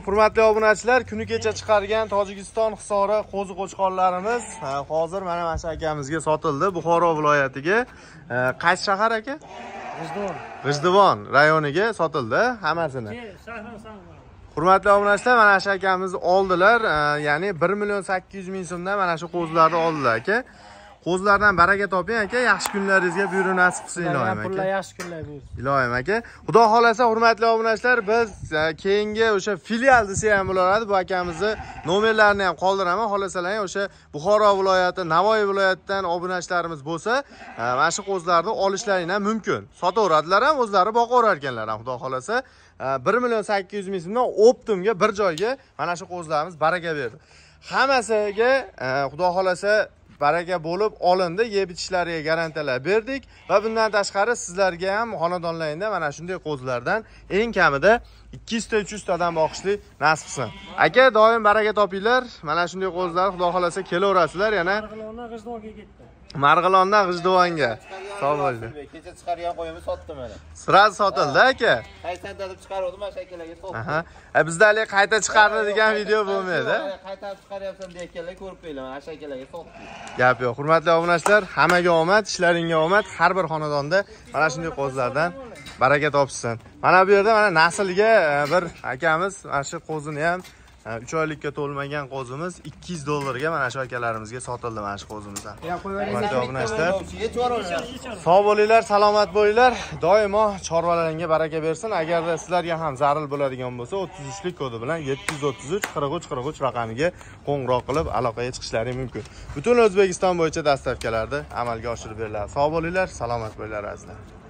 hurmatli obunachilar kuni kecha chiqargan tojikiston hisori qo'zi qo'chqorlarimiz hozir mana mana shu akamizga sotildi buxoro viloyatiga qaysi shahar aka g'ijduvon g'ijduvon rayoniga sotildi hammasini hurmatli obunachilar mana shu akamizni oldilar ya'ni bir million sakkiz yuz ming so'mdan mana shu qo'zilarni oldilar aka qo'zlardan baraka toping aka yaxshi kunlaringizga buyruq nasib qilsin iloyim aka pullar yaxshi kunlar buyursin iloyim aka xudo xohlasa hurmatli obunachilar biz e, keyingi o'sha filial desa ham bo'laradi bu akamizni nomerlarini ham qoldiraman xohlasalar o'sha buxoro viloyati navoiy viloyatidan obunachilarimiz bo'lsa e, mana shu qo'zlarni olishlaringlar mumkin sotaveradilar ham o'zlari boqaverar ekanlar ham xudo xohlasa 1 e, million 800 ming so'mdan optimga bir joyga mana shu qo'zlarimiz baraka berdi hammasiga xudo xohlasa baraka bo'lib olindi yeb ichishlariga garantiyalar berdik va bundan tashqari sizlarga ham xonadonlaringda mana shunday qo'zilardan eng kamida 200 ta 300 tadan boqishlik nasib qilsin aka doim baraka topinglar mana shunday qo'zlar xudo xohlasa kelaverasizlar yana marg'ilondan g'ijduvonga ketdi marg'ilondan g'ijduvonga sog' bo'ling kecha chiqargan qo'yimni sotdim mana сразу sotildi aka qaytadan deb chiqaruvdim mana shu akalarga e, bizda hali qayta chiqardi degan video bo'lmaydi qaytarib chiqaryapsan deyotganlar ko'rib qo'yinglar mana shu akalarga sotdik gap yo'q hurmatli obunachilar hammaga omad ishlaringga omad har bir xonadonda mana shunday qo'zlardan baraka topishsin mana bu yerda mana naslga bir akamiz mana shu qo'zini ham e, uch oylikka to'lmagan qo'zimiz ikki yuz dollarga mana shu akalarimizga sotildi mana shu qo'zimiz sog' bo'linglar salomat bo'linglar doimo chorvalaringga baraka bersin agarda sizlarga ham zaril bo'ladigan bo'lsa o'ttiz uchlik kodi bilan yetti yuz o'ttiz uch qirq uch qirq uch raqamiga qo'ng'iroq qilib aloqaga chiqishlaring mumkin butun o'zbekiston bo'yicha dastavkalarda amalga oshirib beriladi sog' bo'linglar salomat bo'linglar azizlar